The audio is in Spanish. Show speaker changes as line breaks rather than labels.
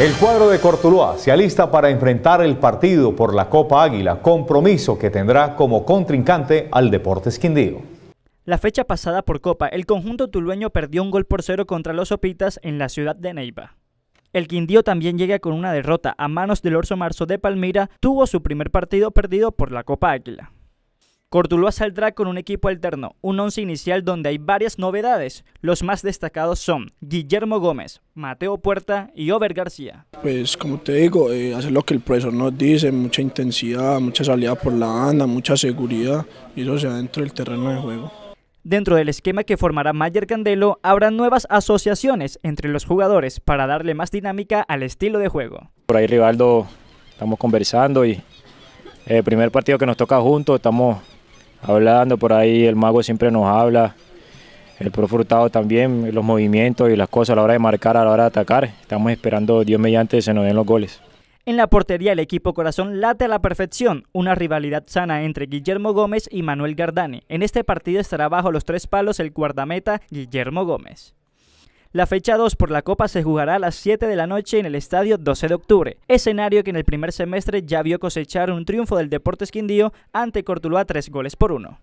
El cuadro de Cortuluá se alista para enfrentar el partido por la Copa Águila, compromiso que tendrá como contrincante al Deportes Quindío.
La fecha pasada por Copa, el conjunto tulueño perdió un gol por cero contra los Sopitas en la ciudad de Neiva. El Quindío también llega con una derrota a manos del Orso Marzo de Palmira, tuvo su primer partido perdido por la Copa Águila. Cortuluá saldrá con un equipo alterno, un once inicial donde hay varias novedades. Los más destacados son Guillermo Gómez, Mateo Puerta y Over García.
Pues como te digo, eh, hacer lo que el profesor nos dice, mucha intensidad, mucha salida por la banda, mucha seguridad, y eso sea dentro del terreno de juego. Dentro del
esquema que formará Mayer Candelo, habrá nuevas asociaciones entre los jugadores para darle más dinámica al estilo de juego.
Por ahí Rivaldo estamos conversando y el eh, primer partido que nos toca juntos estamos hablando por ahí, el mago siempre nos habla, el profrutado también, los movimientos y las cosas a la hora de marcar, a la hora de atacar. Estamos esperando, Dios mediante, se nos den los goles.
En la portería el equipo corazón late a la perfección, una rivalidad sana entre Guillermo Gómez y Manuel Gardani. En este partido estará bajo los tres palos el guardameta Guillermo Gómez. La fecha 2 por la Copa se jugará a las 7 de la noche en el estadio 12 de octubre, escenario que en el primer semestre ya vio cosechar un triunfo del Deportes Quindío ante Cortuloa 3 goles por 1.